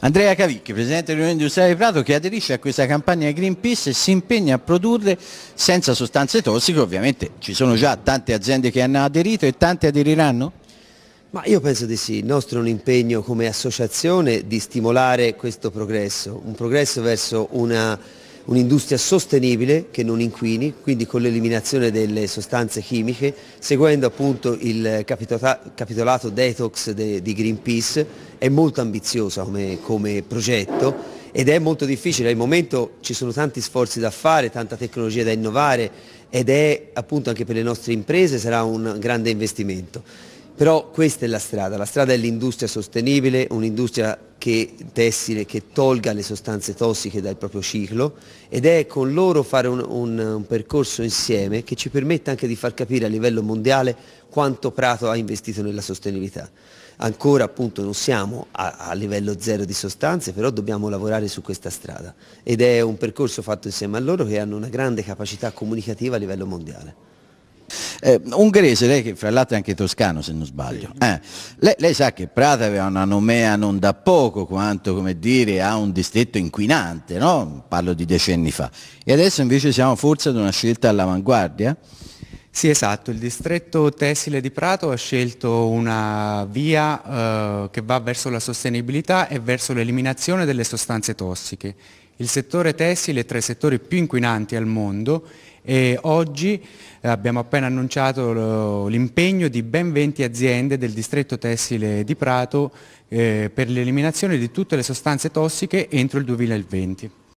Andrea Cavicchi, presidente dell'Unione Industriale di Prato, che aderisce a questa campagna Greenpeace e si impegna a produrre senza sostanze tossiche, ovviamente ci sono già tante aziende che hanno aderito e tante aderiranno? Ma io penso di sì, il nostro è un impegno come associazione di stimolare questo progresso, un progresso verso una un'industria sostenibile che non inquini, quindi con l'eliminazione delle sostanze chimiche, seguendo appunto il capitolato detox de, di Greenpeace, è molto ambiziosa come, come progetto ed è molto difficile, al momento ci sono tanti sforzi da fare, tanta tecnologia da innovare ed è appunto anche per le nostre imprese sarà un grande investimento. Però questa è la strada, la strada è l'industria sostenibile, un'industria che tessile, che tolga le sostanze tossiche dal proprio ciclo ed è con loro fare un, un, un percorso insieme che ci permette anche di far capire a livello mondiale quanto Prato ha investito nella sostenibilità. Ancora appunto non siamo a, a livello zero di sostanze, però dobbiamo lavorare su questa strada ed è un percorso fatto insieme a loro che hanno una grande capacità comunicativa a livello mondiale eh, ungherese, lei che fra l'altro è anche toscano se non sbaglio, sì. eh, lei, lei, sa che Prata aveva una nomea non da poco quanto come dire ha un distretto inquinante, no? parlo di decenni fa, e adesso invece siamo forse ad una scelta all'avanguardia? Sì esatto, il distretto tessile di Prato ha scelto una via eh, che va verso la sostenibilità e verso l'eliminazione delle sostanze tossiche. Il settore tessile è tra i settori più inquinanti al mondo e oggi eh, abbiamo appena annunciato l'impegno di ben 20 aziende del distretto tessile di Prato eh, per l'eliminazione di tutte le sostanze tossiche entro il 2020.